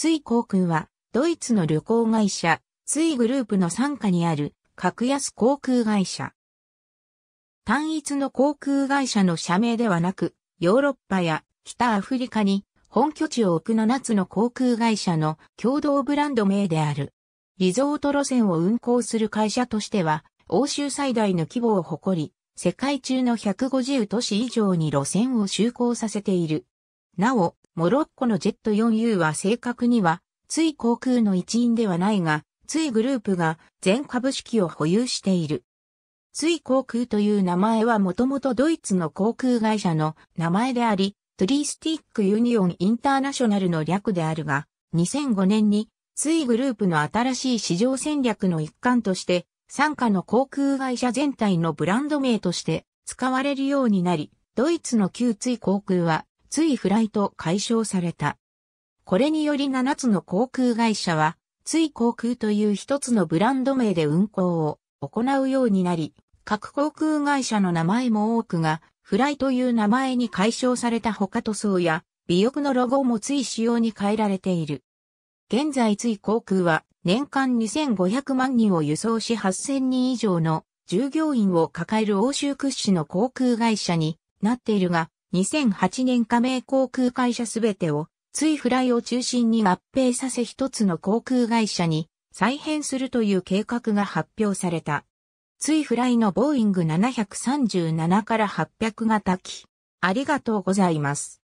ツイ航空は、ドイツの旅行会社、ツイグループの傘下にある、格安航空会社。単一の航空会社の社名ではなく、ヨーロッパや北アフリカに本拠地を置く7つの航空会社の共同ブランド名である。リゾート路線を運航する会社としては、欧州最大の規模を誇り、世界中の150都市以上に路線を就航させている。なお、モロッコのジェット 4U は正確には、つい航空の一員ではないが、ついグループが全株式を保有している。つい航空という名前はもともとドイツの航空会社の名前であり、トリースティックユニオンインターナショナルの略であるが、2005年についグループの新しい市場戦略の一環として、傘下の航空会社全体のブランド名として使われるようになり、ドイツの旧追航空はついフライト解消された。これにより7つの航空会社は、つい航空という一つのブランド名で運航を行うようになり、各航空会社の名前も多くが、フライという名前に解消された他塗装や、尾翼のロゴもつい仕様に変えられている。現在つい航空は、年間2500万人を輸送し8000人以上の従業員を抱える欧州屈指の航空会社になっているが、2008年加盟航空会社すべてを、ツイフライを中心に合併させ一つの航空会社に再編するという計画が発表された。ツイフライのボーイング737から800型機。ありがとうございます。